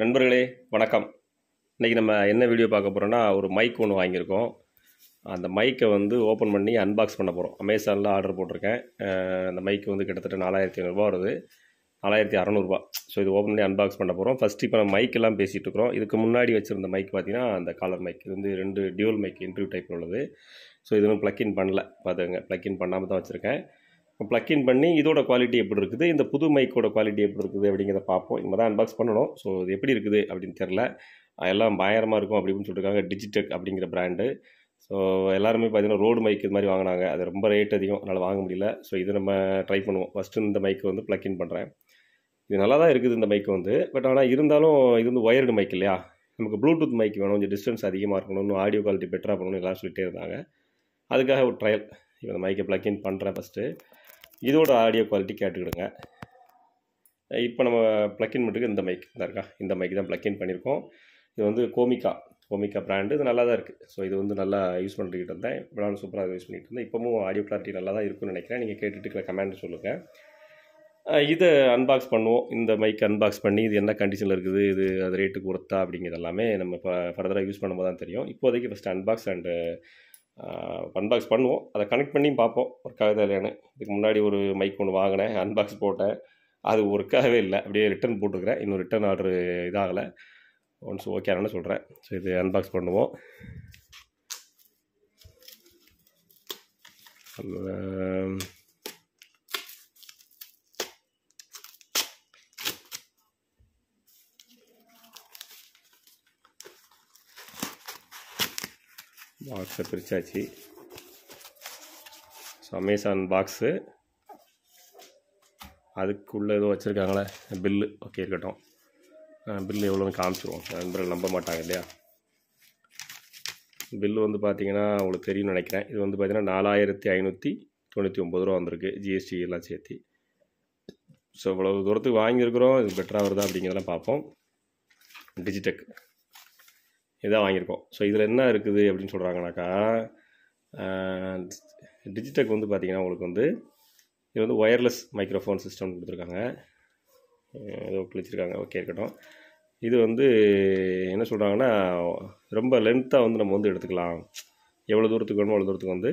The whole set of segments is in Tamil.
நண்பர்களே வணக்கம் இன்றைக்கி நம்ம என்ன வீடியோ பார்க்க போகிறோன்னா ஒரு மைக் ஒன்று வாங்கியிருக்கோம் அந்த மைக்கை வந்து ஓப்பன் பண்ணி அன்பாக்ஸ் பண்ண போகிறோம் அமேசானில் ஆர்டர் போட்டிருக்கேன் அந்த மைக்கு வந்து கிட்டத்தட்ட நாலாயிரத்தி ஐநூறுரூவா வருது நாலாயிரத்தி அறநூறுபா ஸோ இது ஓப்பன் பண்ணி அன்பாக்ஸ் பண்ண போகிறோம் ஃபஸ்ட்டு இப்போ நம்ம மைக்கெல்லாம் பேசிகிட்டு இருக்கோம் இதுக்கு முன்னாடி வச்சுருந்த மைக் பார்த்தீங்கன்னா அந்த காலர் மைக் இது வந்து ரெண்டு டியூல் மைக் இன்டர்வியூ டைப் உள்ளது ஸோ இது இன்னும் ப்ளக்இன் பண்ணல பார்த்துக்கங்க ப்ளக்இன் பண்ணாமல் தான் வச்சுருக்கேன் ப்ளக்இன் பண்ணி இதோட குவாலிட்டி எப்படி இருக்குது இந்த புது மைக்கோட குவாலிட்டி எப்படி இருக்குது அப்படிங்கிறத பார்ப்போம் இங்கே தான் அன்பாக்ஸ் பண்ணணும் ஸோ இது எப்படி இருக்குது அப்படின்னு தெரில எல்லாம் பயங்கரமாக இருக்கும் அப்படின்னு சொல்லியிருக்காங்க டிஜிடெக் அப்படிங்கிற ப்ராண்டு ஸோ எல்லாருமே பார்த்தீங்கன்னா ரோடு மைக் இது மாதிரி வாங்கினாங்க அது ரொம்ப ரேட் அதிகம் அதனால் வாங்க முடியல ஸோ இது நம்ம ட்ரை பண்ணுவோம் ஃபஸ்ட்டு இந்த மைக்கு வந்து ப்ளக்இன் பண்ணுறேன் இது நல்லா தான் இருக்குது இந்த மைக் வந்து பட் ஆனால் இருந்தாலும் இது வந்து ஒயர்டு மைக் இல்லையா நமக்கு ப்ளூடூத் மைக் வேணும் கொஞ்சம் டிஸ்டன்ஸ் அதிகமாக இருக்கணும் இன்னும் ஆடியோ குவாலிட்டி பெட்டராக பண்ணணும் எல்லாம் சொல்லிட்டே இருந்தாங்க அதுக்காக ஒரு ட்ரையல் இப்போ இந்த மைக்கை ப்ளக்இன் பண்ணுறேன் ஃபஸ்ட்டு இதோட ஆடியோ குவாலிட்டி கேட்டுக்கிடுங்க இப்போ நம்ம ப்ளக்கின் மட்டுக்கு இந்த மைக் தான் இருக்கா இந்த மைக் தான் ப்ளக்கின் பண்ணியிருக்கோம் இது வந்து கோமிகா கோமிகா ப்ராண்டு இது நல்லா தான் இருக்குது ஸோ இது வந்து நல்லா யூஸ் பண்ணிக்கிட்டு இருந்தேன் நான் சூப்பராக யூஸ் பண்ணிகிட்டு இருந்தேன் இப்போவும் ஆடியோ கிளாரிட்டி நல்லா தான் இருக்குன்னு நினைக்கிறேன் நீங்கள் கேட்டுட்டு இருக்கிற கமெண்ட் சொல்லுங்கள் இதை அன்பாக்ஸ் பண்ணுவோம் இந்த மைக் அன்பாக்ஸ் பண்ணி இது என்ன கண்டிஷனில் இருக்குது இது அது ரேட்டுக்கு கொடுத்தா அப்படிங்கிறது எல்லாமே நம்ம இப்போ ஃபர்தராக யூஸ் பண்ணும்போது தான் தெரியும் இப்போதைக்கு ஃபஸ்ட் அன்பாக்ஸ் அண்டு அன்பாக்ஸ் பண்ணுவோம் அதை கனெக்ட் பண்ணி பார்ப்போம் ஒர்க் ஆகுதா இல்லையானே இதுக்கு முன்னாடி ஒரு மைக் ஒன்று வாங்கினேன் அன்பாக்ஸ் போட்டேன் அது ஒர்க்காகவே இல்லை அப்படியே ரிட்டன் போட்டிருக்கிறேன் இன்னும் ரிட்டன் ஆர்டர் இதாகலை ஒன்ஸ் ஓகே ஆனால் சொல்கிறேன் ஸோ இது அன்பாக்ஸ் பண்ணுவோம் Um, பாக்ஸை பிரித்தாச்சு ஸோ அமேசான் பாக்ஸு அதுக்குள்ளே ஏதோ வச்சுருக்காங்களே பில்லு ஓகே இருக்கட்டும் பில்லு எவ்வளோன்னு காமிச்சிருவோம் நண்பர்கள் நம்ப மாட்டாங்க இல்லையா பில்லு வந்து பார்த்திங்கன்னா உங்களுக்கு தெரியும்னு நினைக்கிறேன் இது வந்து பார்த்திங்கன்னா நாலாயிரத்தி ஐநூற்றி தொண்ணூற்றி ஒம்பது ரூபா வந்திருக்கு ஜிஎஸ்டி எல்லாம் சேர்த்து ஸோ இவ்வளோ தூரத்துக்கு வாங்கியிருக்கிறோம் இது பெட்டராக வருதா அப்படிங்கிறதெல்லாம் பார்ப்போம் டிஜிடெக் இதாக வாங்கியிருக்கோம் ஸோ இதில் என்ன இருக்குது அப்படின்னு சொல்கிறாங்கனாக்கா டிஜிடெக் வந்து பார்த்திங்கன்னா உங்களுக்கு வந்து இது வந்து ஒயர்லெஸ் மைக்ரோஃபோன் சிஸ்டம் கொடுத்துருக்காங்க ஏதோ கிழிச்சிருக்காங்க ஓகே இருக்கட்டும் இது வந்து என்ன சொல்கிறாங்கன்னா ரொம்ப லென்த்தாக வந்து நம்ம வந்து எடுத்துக்கலாம் எவ்வளோ தூரத்துக்கு வேணுமோ அவ்வளோ தூரத்துக்கு வந்து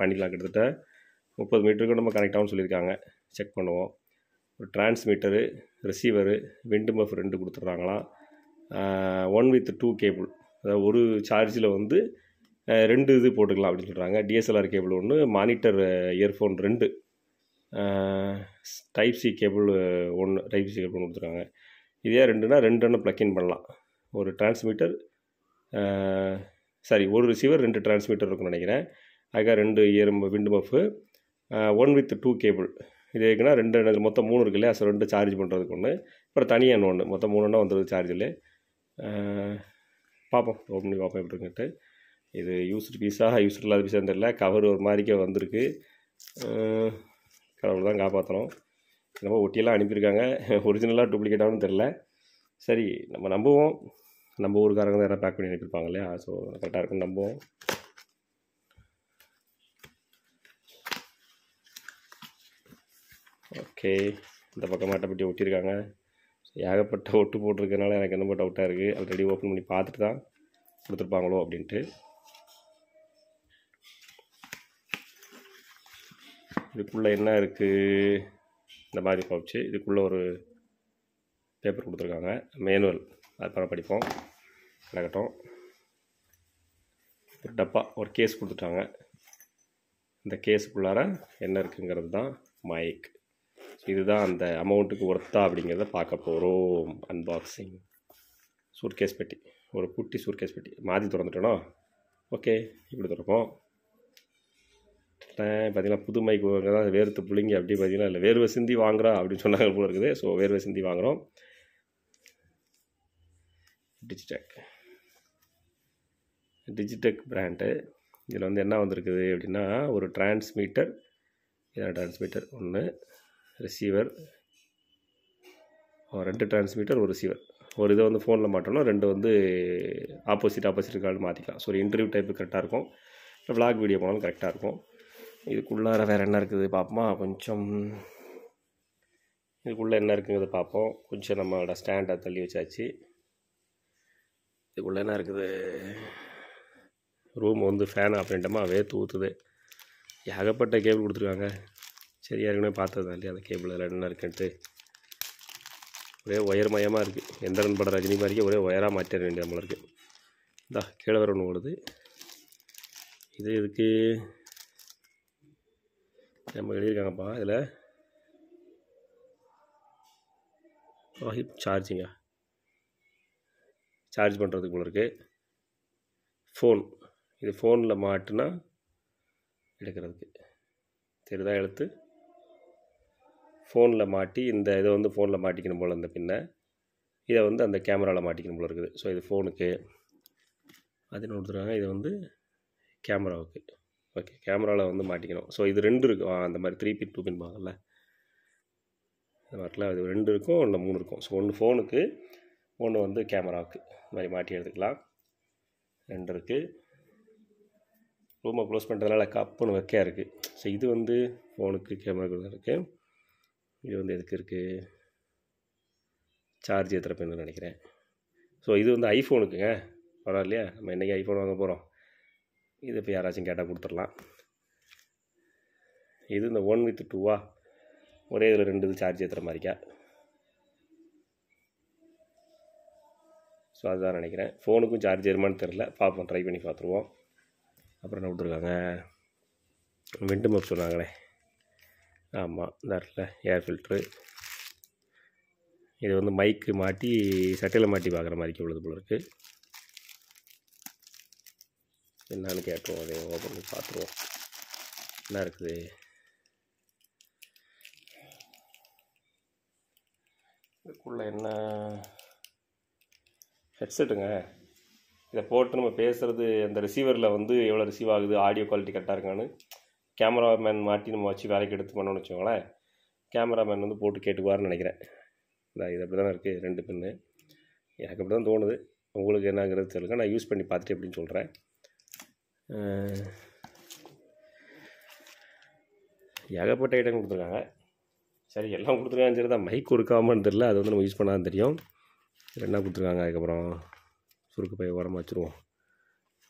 பண்ணிக்கலாம் கிட்டத்தட்ட முப்பது மீட்டருக்கு நம்ம கனெக்ட் ஆகும்னு சொல்லியிருக்காங்க செக் பண்ணுவோம் ஒரு டிரான்ஸ்மீட்டரு ரிசீவரு விண்டு மஃப் ரெண்டு கொடுத்துட்றாங்களாம் ஒன் வித் டூ கேபிள் அதாவது ஒரு சார்ஜில் வந்து ரெண்டு இது போட்டுக்கலாம் அப்படின்னு சொல்கிறாங்க டிஎஸ்எல்ஆர் கேபிள் ஒன்று மானிட்டர் இயர்ஃபோன் ரெண்டு டைப் சி கேபிள் ஒன்று டைப் சி கேபிள் கொடுத்துருக்காங்க இதே ரெண்டுனா ரெண்டுன்னு ப்ளக்கின் பண்ணலாம் ஒரு டிரான்ஸ்மீட்டர் சாரி ஒரு ரிசீவர் ரெண்டு டிரான்ஸ்மீட்டர் இருக்குன்னு நினைக்கிறேன் அதுக்காக ரெண்டு ear wind muff one with two cable இது இருக்குன்னா ரெண்டு மொத்தம் மூணு இருக்கு இல்லையா ஸோ ரெண்டு சார்ஜ் பண்ணுறதுக்கு ஒன்று அப்புறம் தனியாக ஒன்று மொத்தம் மூணுன்னா வந்துடுது சார்ஜில் பார்ப்போம் ஓப்பன் பண்ணி பார்ப்போம் எப்படிங்கிட்டு இது யூஸ்டு பீஸா யூஸ்ட் இல்லாத பீஸான்னு தெரில கவர் ஒரு மாதிரிக்கே வந்திருக்கு கடவுள் தான் காப்பாற்றணும் என்னமோ ஒட்டியெல்லாம் அனுப்பியிருக்காங்க ஒரிஜினலாக டூப்ளிகேட்டாகவும் தெரில சரி நம்ம நம்புவோம் நம்ம ஊருக்காரங்க தான் பேக் பண்ணி அனுப்பியிருப்பாங்க இல்லையா ஸோ கரெக்டாக இருக்குன்னு நம்புவோம் ஓகே இந்த பக்கம் மாட்டை பற்றி ஒட்டியிருக்காங்க ஏகப்பட்ட ஒட்டு போட்டிருக்கனால எனக்கு என்னமோ டவுட்டாக இருக்குது ஆல்ரெடி ஓப்பன் பண்ணி பார்த்துட்டு தான் கொடுத்துருப்பாங்களோ அப்படின்ட்டு இதுக்குள்ளே என்ன இருக்குது இந்த மாதிரி பவுச்சு இதுக்குள்ளே ஒரு பேப்பர் கொடுத்துருக்காங்க மேனுவல் அது பண்ண படிப்போம் கிடக்கட்டும் ஒரு டப்பா ஒரு கேஸ் கொடுத்துட்டாங்க இந்த கேஸுக்குள்ளார என்ன இருக்குங்கிறது தான் மைக் இதுதான் அந்த அமௌண்ட்டுக்கு ஒர்த்தா அப்படிங்கிறத பார்க்க போகிறோம் அன்பாக்சிங் சூட்கேஸ் பெட்டி ஒரு குட்டி சூட்கேஸ் பெட்டி மாற்றி திறந்துட்டோன்னா ஓகே இப்படி திறப்போம் பார்த்தீங்கன்னா புதுமைக்கு வாங்க தான் வேர்த்து பிள்ளைங்க அப்படி பார்த்தீங்கன்னா இல்லை வேர்வை சிந்தி வாங்குறா அப்படின்னு சொன்னாங்க போல இருக்குது ஸோ வேர்வை சிந்தி வாங்குகிறோம் டிஜிடெக் டிஜிடெக் பிராண்டு இதில் வந்து என்ன வந்திருக்குது அப்படின்னா ஒரு டிரான்ஸ்மீட்டர் இதான் டிரான்ஸ்மீட்டர் ஒன்று ரிசீவர் ரெண்டு டிரான்ஸ்மீட்டர் ஒரு ரிசீவர் ஒரு இதை வந்து ஃபோனில் மாட்டணும் ரெண்டு வந்து ஆப்போசிட் ஆப்போசிட் கார்டு மாற்றிக்கலாம் ஸோ ஒரு இன்டர்வியூ டைப்பு கரெக்டாக இருக்கும் விளாக் வீடியோ போனாலும் கரெக்டாக இருக்கும் இதுக்குள்ளார வேறு என்ன இருக்குது பார்ப்போமா கொஞ்சம் இதுக்குள்ளே என்ன இருக்குங்கிறத பார்ப்போம் கொஞ்சம் நம்மளோட ஸ்டாண்டை தள்ளி வச்சாச்சு இதுக்குள்ளே என்ன இருக்குது ரூம் வந்து ஃபேன் அப்படின்ட்டமாக அவே தூத்துது ஏகப்பட்ட கேபிள் கொடுத்துருக்காங்க சரி ஏற்கனவே பார்த்தது தான் இல்லையா அந்த கேபிள் அதில் என்ன இருக்குன்ட்டு ஒரே ஒயர் மயமாக இருக்குது எந்திரன் படம் ரஜினி மாதிரி ஒரே ஒயராக மாற்றிட வேண்டிய நம்மள இருக்குது இந்தா கீழே வர ஒன்று ஓடுது இது இதுக்கு நம்ம எழுதியிருக்காங்கப்பா இதில் சார்ஜிங்கா சார்ஜிங்க சார்ஜ் பண்ணுறதுக்கு போல இருக்குது ஃபோன் இது ஃபோனில் மாட்டினா எடுக்கிறதுக்கு தெரியுதா எழுத்து ஃபோனில் மாட்டி இந்த இதை வந்து ஃபோனில் மாட்டிக்கணும் போல் அந்த பின்னை இதை வந்து அந்த கேமராவில் மாட்டிக்கணும் போல் இருக்குது ஸோ இது ஃபோனுக்கு அது கொடுத்துருக்காங்க இது வந்து கேமராவுக்கு ஓகே கேமராவில் வந்து மாட்டிக்கணும் ஸோ இது ரெண்டு இருக்கும் அந்த மாதிரி த்ரீ பின் டூ பின் பார்க்கல இந்த மாதிரிலாம் அது ரெண்டு இருக்கும் இல்லை மூணு இருக்கும் ஸோ ஒன்று ஃபோனுக்கு ஒன்று வந்து கேமராவுக்கு இந்த மாதிரி மாட்டி எடுத்துக்கலாம் ரெண்டு இருக்குது ரூமை க்ளோஸ் பண்ணுறதுனால கப்புன்னு வெக்கையாக இருக்குது ஸோ இது வந்து ஃபோனுக்கு கேமராவுக்கு இருக்குது இது வந்து எதுக்கு இருக்குது சார்ஜ் ஏற்றுற பெண்ணு நினைக்கிறேன் ஸோ இது வந்து ஐஃபோனுக்குங்க பரவாயில்லையா நம்ம இன்றைக்கி ஐஃபோன் வாங்க போகிறோம் இது இப்போ யாராச்சும் கேட்டால் கொடுத்துடலாம் இது இந்த ஒன் வித் டூவா ஒரே இதில் ரெண்டு இது சார்ஜ் ஏற்றுற மாதிரிக்கா ஸோ அதுதான் நினைக்கிறேன் ஃபோனுக்கும் சார்ஜ் ஏறுமான்னு தெரில பார்ப்போம் ட்ரை பண்ணி பார்த்துருவோம் அப்புறம் என்ன விட்ருக்காங்க விண்டு மப் சொன்னாங்களே ஆமாம் இந்த ஏர் ஃபில்ட்ரு இது வந்து மைக்கு மாட்டி சட்டையில் மாட்டி பார்க்குற மாதிரி உள்ளது போல இருக்குது என்னான்னு கேட்டுருவோம் அதை ஓப்பன் பார்த்துருவோம் என்ன இருக்குது இதுக்குள்ளே என்ன ஹெட்செட்டுங்க இதை போட்டு நம்ம பேசுகிறது அந்த ரிசீவரில் வந்து எவ்வளோ ரிசீவ் ஆகுது ஆடியோ குவாலிட்டி கரெக்டாக இருக்கான்னு கேமராமேன் மாட்டி நம்ம வச்சு வேலைக்கு எடுத்து பண்ணோம்னு வச்சுக்கோங்களேன் கேமராமேன் வந்து போட்டு கேட்டுக்குவார்னு நினைக்கிறேன் இந்த இது அப்படி தானே இருக்குது ரெண்டு பின்னு எனக்கு அப்படி தான் தோணுது உங்களுக்கு என்னங்கிறது தெரியல நான் யூஸ் பண்ணி பார்த்துட்டு அப்படின்னு சொல்கிறேன் ஏகப்பட்ட ஐட்டம் கொடுத்துருக்காங்க சரி எல்லாம் கொடுத்துருக்காங்கன்னு சரி தான் மைக் கொடுக்காமன்னு தெரில அது வந்து நம்ம யூஸ் பண்ணாதான் தெரியும் என்ன கொடுத்துருக்காங்க அதுக்கப்புறம் சுருக்கு பைய உரமாக வச்சுருவோம்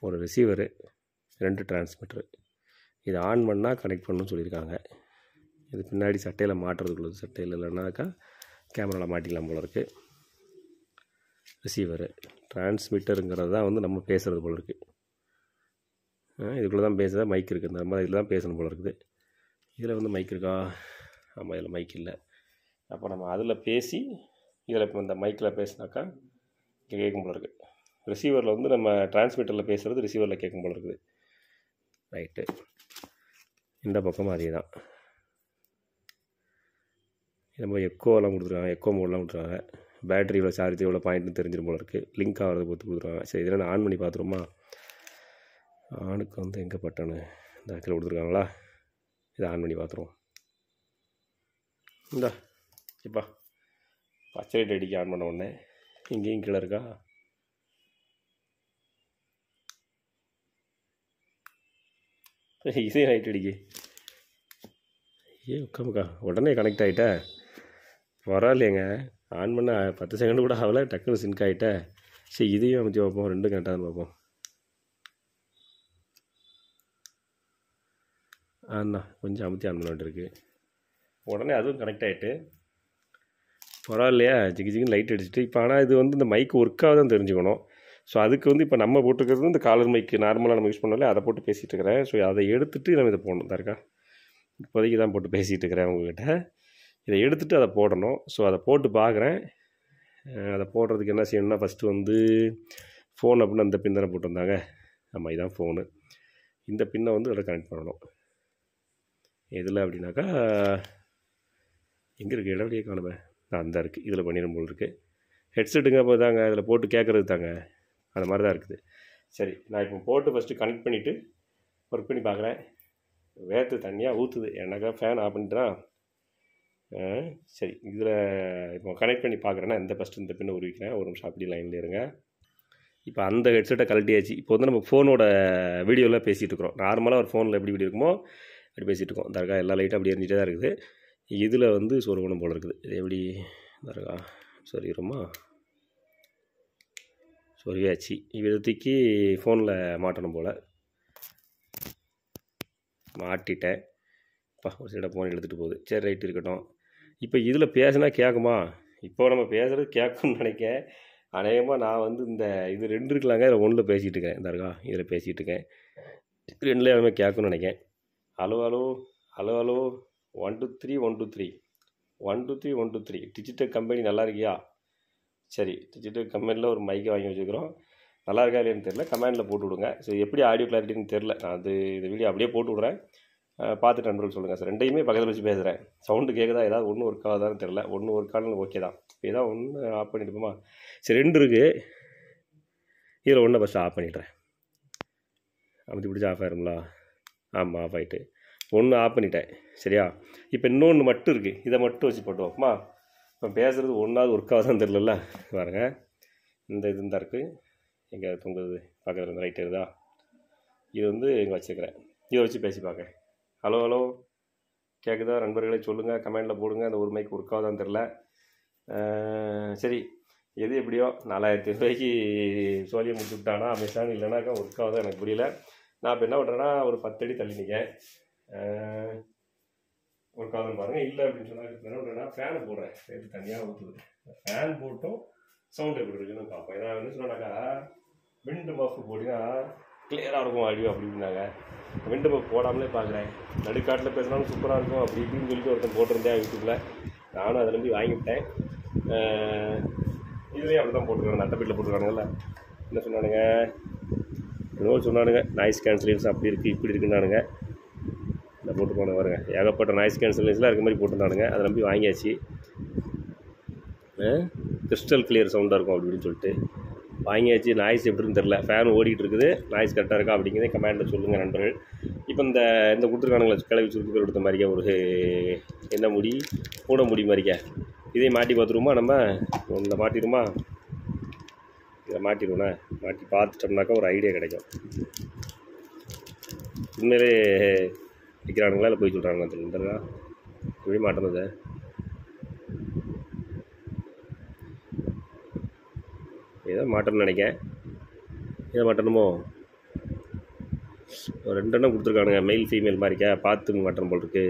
ஒரு ரிசீவரு ரெண்டு டிரான்ஸ்மிட்டரு இது ஆன் பண்ணால் கனெக்ட் பண்ணணும்னு சொல்லியிருக்காங்க இது பின்னாடி சட்டையில் மாட்டுறதுக்குள்ளது சட்டையில் இல்லைனாக்கா கேமராவில் மாட்டிக்கலாம் போல இருக்குது ரிசீவரு டிரான்ஸ்மிட்டருங்கிறது தான் வந்து நம்ம பேசுகிறது போல் இருக்குது இதுக்குள்ளே தான் பேசுகிறத மைக் இருக்குது இந்த மாதிரி இதில் தான் பேசணும் போல் இருக்குது இதில் வந்து மைக் இருக்கா ஆமாம் இதில் மைக் இல்லை அப்போ நம்ம அதில் பேசி இதில் இப்போ இந்த மைக்கில் பேசினாக்கா இங்கே கேட்கும் போல இருக்குது ரிசீவரில் வந்து நம்ம டிரான்ஸ்மிட்டரில் பேசுகிறது ரிசீவரில் கேட்கும் போல இருக்குது ரைட்டு இந்த பக்கமும் அதே தான் நம்ம எக்கோலாம் கொடுத்துருக்காங்க எக்கோ மோடெலாம் கொடுத்துருக்காங்க பேட்டரி இவ்வளோ சார்ஜ் இவ்வளோ பாயிண்ட்னு தெரிஞ்சிடும் போல இருக்குது லிங்க் ஆகிறத பொறுத்து கொடுத்துருக்காங்க சரி இதெல்லாம் ஆன் பண்ணி பார்த்துருமா ஆணுக்கு வந்து எங்கே பட்டனு இந்த இடத்துல கொடுத்துருக்காங்களா இதை ஆன் பண்ணி பார்த்துருவோம் இந்தா இப்பா பச்சை லைட் அடிக்க ஆன் பண்ண உடனே இங்கேயும் கீழே இருக்கா இதே ரைட் அடிக்கு ஏ உட்காமுக்கா உடனே கனெக்ட் ஆகிட்டே பரவாயில்லையேங்க ஆன் பண்ண பத்து செகண்ட் கூட ஆகல டக்குன்னு சிங்க் ஆகிட்டேன் சரி இதையும் அமைச்சு பார்ப்போம் ரெண்டும் கரெக்டாக பார்ப்போம் ஆண்ணா கொஞ்சம் அமுத்தி ஆன் பண்ண வேண்டியிருக்கு உடனே அதுவும் கனெக்ட் ஆகிட்டு பரவாயில்லையா ஜிக்கு ஜிக்குன்னு லைட் அடிச்சுட்டு இப்போ ஆனால் இது வந்து இந்த மைக் ஒர்க்காக தான் தெரிஞ்சுக்கணும் ஸோ அதுக்கு வந்து இப்போ நம்ம போட்டுருக்கிறது இந்த காலர் மைக்கு நார்மலாக நம்ம யூஸ் பண்ணாலே அதை போட்டு பேசிகிட்டு இருக்கிறேன் ஸோ அதை எடுத்துகிட்டு நம்ம இதை போடணும் தருக்கா இப்போதைக்கு தான் போட்டு பேசிகிட்டு இருக்கிறேன் உங்ககிட்ட இதை எடுத்துகிட்டு அதை போடணும் ஸோ அதை போட்டு பார்க்குறேன் அதை போடுறதுக்கு என்ன செய்யணும்னா ஃபஸ்ட்டு வந்து ஃபோன் அப்படின்னு அந்த பின் தானே போட்டிருந்தாங்க ஆமாம் இதுதான் ஃபோனு இந்த பின்னை வந்து அதில் கனெக்ட் பண்ணணும் எதில் அப்படின்னாக்கா எங்கே இருக்குது இடவெளியே காணுமே அந்த இருக்குது இதில் பண்ணிடும் போல் இருக்குது ஹெட்செட்டுங்க அப்போ தாங்க அதில் போட்டு கேட்குறது தாங்க அந்த மாதிரி தான் இருக்குது சரி நான் இப்போ போட்டு ஃபஸ்ட்டு கனெக்ட் பண்ணிவிட்டு ஒர்க் பண்ணி பார்க்குறேன் வேற்று தண்ணியாக ஊற்றுது எனக்கா ஃபேன் ஆஃப் பண்ணிட்டுனா சரி இதில் இப்போ கனெக்ட் பண்ணி பார்க்குறேன்னா இந்த ஃபஸ்ட்டு இந்த பின்னை உருவிக்கிறேன் ஒரு நிமிஷம் அப்படி லைனில் இருங்க இப்போ அந்த ஹெட்செட்டை ஆச்சு இப்போ வந்து நம்ம ஃபோனோட வீடியோவில் பேசிகிட்டு இருக்கிறோம் நார்மலாக ஒரு ஃபோனில் எப்படி வீடியோ இருக்குமோ அப்படி பேசிகிட்டு இருக்கோம் தர்கா எல்லா லைட்டும் அப்படி எரிஞ்சிட்டே தான் இருக்குது இதில் வந்து சொருகணும் போல் இருக்குது இது எப்படி தர்கா சொருகிறோமா சொருகியாச்சு விதத்திக்கு ஃபோனில் மாட்டணும் போல் மாட்டிட்டேன் இப்போ ஒரு சைடாக ஃபோன் எடுத்துகிட்டு போகுது சரி ரைட் இருக்கட்டும் இப்போ இதில் பேசுனா கேட்குமா இப்போ நம்ம பேசுகிறது கேட்கும்னு நினைக்க அநேகமாக நான் வந்து இந்த இது ரெண்டு இருக்கலாங்க இதில் ஒன்றில் பேசிகிட்டு இருக்கேன் தர்கா இதில் பேசிகிட்டு இருக்கேன் ரெண்டுலேயும் எல்லாமே கேட்கும்னு நினைக்கேன் hello hello hello hello one two three one two three one two three one two three digital company நல்லா இருக்கியா சரி டிஜிட்டல் கம்பெனியில் ஒரு மைக்கை வாங்கி வச்சுக்கிறோம் நல்லா இருக்கா இல்லையான்னு தெரில கமெண்டில் போட்டு விடுங்க சரி எப்படி ஆடியோ கிளாரிட்டின்னு தெரில நான் அது இந்த வீடியோ அப்படியே போட்டு விட்றேன் பார்த்துட்டு நண்பர்கள் சொல்லுங்கள் சார் ரெண்டையுமே பக்கத்தில் வச்சு பேசுகிறேன் சவுண்டு கேட்குதா ஏதாவது ஒன்று ஒர்க் ஆகுதான்னு தெரில ஒன்று ஒர்க் ஆனாலும் ஓகே தான் ஏதாவது ஒன்று ஆஃப் பண்ணிவிடுப்போமா சரி ரெண்டு இருக்குது இதில் ஒன்றை ஃபஸ்ட்டு ஆஃப் பண்ணிடுறேன் அப்படி பிடிச்சி ஆஃப் ஆயிருங்களா ஆமாம் ஆஃப் ஆகிட்டு ஒன்று ஆஃப் பண்ணிட்டேன் சரியா இப்போ இன்னொன்று மட்டும் இருக்குது இதை மட்டும் வச்சு போட்டுவோம்மா இப்போ பேசுகிறது ஒன்றாவது ஒர்க் தான் தெரிலல பாருங்கள் இந்த இது தான் இருக்குது எங்கே தொங்குது பார்க்குறது இந்த ரைட்டு இருக்குதா இது வந்து இங்கே வச்சுருக்கிறேன் இதை வச்சு பேசி பார்க்க ஹலோ ஹலோ கேட்குதா நண்பர்களே சொல்லுங்கள் கமெண்டில் போடுங்க அந்த ஒரு மைக்கு ஒர்க் ஆகுதான் தெரில சரி எது எப்படியோ நாலாயிரத்தி ரூபாய்க்கு சோழியை முடிச்சு விட்டானா அமேசான் இல்லைனாக்கா ஒர்க் ஆகுதா எனக்கு புரியல நான் இப்போ என்ன பண்ணுறேன்னா ஒரு பத்தடி தள்ளி நிற்கேன் ஒரு காலம் பாருங்கள் இல்லை அப்படின்னு சொன்னால் என்ன பண்ணுறேன் ஃபேனை போடுறேன் சேர்த்து தனியாக ஊற்றுது ஃபேன் போட்டும் சவுண்ட் எப்படி இருக்குன்னு பார்ப்போம் ஏன்னா என்ன சொன்னாக்கா விண்டு மஃப் போட்டிங்கன்னா கிளியராக இருக்கும் அடி அப்படின்னாங்க விண்டு மஃப் போடாமலே பார்க்குறேன் நடுக்காட்டில் பேசினாலும் சூப்பராக இருக்கும் அப்படி இப்படின்னு சொல்லிட்டு ஒருத்தன் போட்டிருந்தேன் யூடியூப்பில் நானும் அதை நம்பி வாங்கிவிட்டேன் இதுலேயும் அப்படி தான் போட்டுருக்காங்க நட்ட வீட்டில் போட்டுருக்கானுங்கல்ல என்ன சொன்னானுங்க இன்னொரு சொன்னானுங்க நாய்ஸ் கேன்சலேஷன் அப்படி இருக்குது இப்படி இருக்குன்னானுங்க போட்டுருப்பானு பாருங்கள் ஏகப்பட்ட நாய்ஸ் கேன்சலேஷன்லாம் இருக்க மாதிரி போட்டுருந்தானுங்க அதை நம்பி வாங்கியாச்சு கிறிஸ்டல் கிளியர் சவுண்டாக இருக்கும் அப்படின்னு சொல்லிட்டு வாங்கியாச்சு நாய்ஸ் எப்படின்னு தெரில ஃபேன் ஓடிக்கிட்டு இருக்குது நாய்ஸ் கரெக்டாக இருக்கா அப்படிங்கிறத கமாண்டில் சொல்லுங்கள் நண்பர்கள் இப்போ இந்த இந்த கொடுத்துருக்கானுங்களா கிளவி சுருக்கு பேர் கொடுத்த மாதிரிக்கா ஒரு என்ன முடி கூட முடி மாதிரிக்கா இதே மாட்டி பார்த்துருமா நம்ம இந்த மாட்டிடுமா இதை மாட்டிடுவோண்ணே மாட்டி பார்த்துட்டோம்னாக்கா ஒரு ஐடியா கிடைக்கும் உண்மையிலே அடிக்கிறானுங்களா இல்லை போய் சொல்கிறாங்களா தெரியல எப்படி மாட்டேங்குது ஏதோ மாட்டேன்னு நினைக்கேன் ஏதோ மாட்டணுமோ ரெண்டு எண்ணம் கொடுத்துருக்கானுங்க மெயில் ஃபீமேல் மாதிரிக்கா பார்த்து மாட்டணும் போல் இருக்கு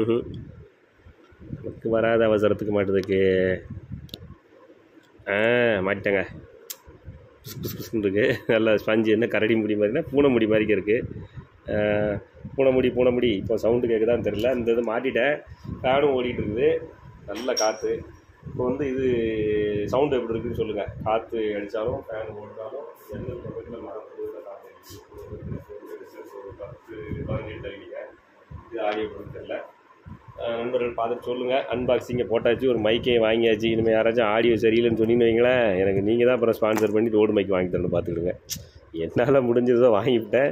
ம் வராத அவசரத்துக்கு மாட்டுதுக்கு ஆ மாட்டேங்க புஸ் புஸ் இருக்குது நல்லா ஸ்பஞ்சு என்ன கரடி முடி மாதிரினா பூனை முடி மாதிரி இருக்குது பூனை முடி பூனை முடி இப்போ சவுண்டு கேட்குதான்னு தெரில இந்த இது மாட்டிட்டேன் ஃபேனும் ஓடிட்டு இருக்குது நல்ல காற்று இப்போ வந்து இது சவுண்டு எப்படி இருக்குதுன்னு சொல்லுங்கள் காற்று அடித்தாலும் ஃபேன் ஓடினாலும் எந்த பக்கத்தில் காற்று பதினெட்டு அடிக்க இது ஆடியோ தெரியல நண்பர்கள் பார்த்துட்டு சொல்லுங்கள் அன்பாக்சிங்கை போட்டாச்சு ஒரு மைக்கே வாங்கியாச்சு இனிமேல் யாராச்சும் ஆடியோ சரியில்லைன்னு சொன்னீங்க வைங்களேன் எனக்கு நீங்கள் தான் அப்புறம் ஸ்பான்சர் பண்ணி ரோடு மைக் வாங்கி தரணும் பார்த்துக்கிடுங்க என்னால் முடிஞ்சதோ வாங்கிவிட்டேன்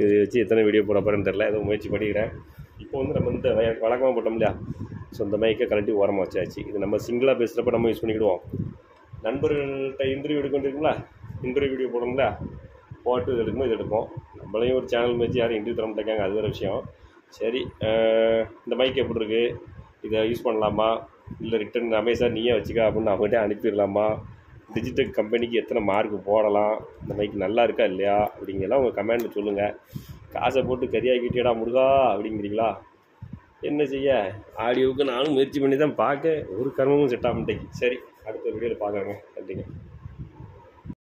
இதை வச்சு எத்தனை வீடியோ போட போகிறேன்னு தெரில எதுவும் முயற்சி பண்ணிக்கிறேன் இப்போ வந்து நம்ம இந்த வழக்கமாக போட்டோம் இல்லையா ஸோ இந்த மைக்கை கழட்டி ஓரமாக வச்சாச்சு இது நம்ம சிங்கிளாக பேசுகிறப்ப நம்ம யூஸ் பண்ணிக்கிடுவோம் நண்பர்கள்ட்ட இன்டர்வியூ எடுக்கொண்டிருக்குங்களா இன்டர்வியூ வீடியோ போடணும்ல போட்டு இது எடுக்கும்போது இது எடுப்போம் நம்மளையும் ஒரு சேனல் வச்சு யாரும் இன்டர்வியூ தர மாட்டேங்காங்க அது வேறு விஷயம் சரி இந்த மைக் எப்படி இருக்கு இதை யூஸ் பண்ணலாமா இல்லை ரிட்டன் அமேசான் நீயே வச்சுக்க அப்படின்னு அவங்ககிட்ட அனுப்பிடலாமா டிஜிட்டல் கம்பெனிக்கு எத்தனை மார்க் போடலாம் இந்த மைக் நல்லா இருக்கா இல்லையா அப்படிங்கலாம் உங்கள் கமெண்ட் சொல்லுங்கள் காசை போட்டு கரியாக்கிட்டேடா முருகா அப்படிங்கிறீங்களா என்ன செய்ய ஆடியோவுக்கு நானும் முயற்சி பண்ணி தான் பார்க்க ஒரு கர்மமும் செட்டாக ஆகிட்டேன் சரி அடுத்த வீடியோவில் பார்க்குறேங்க நன்றிங்க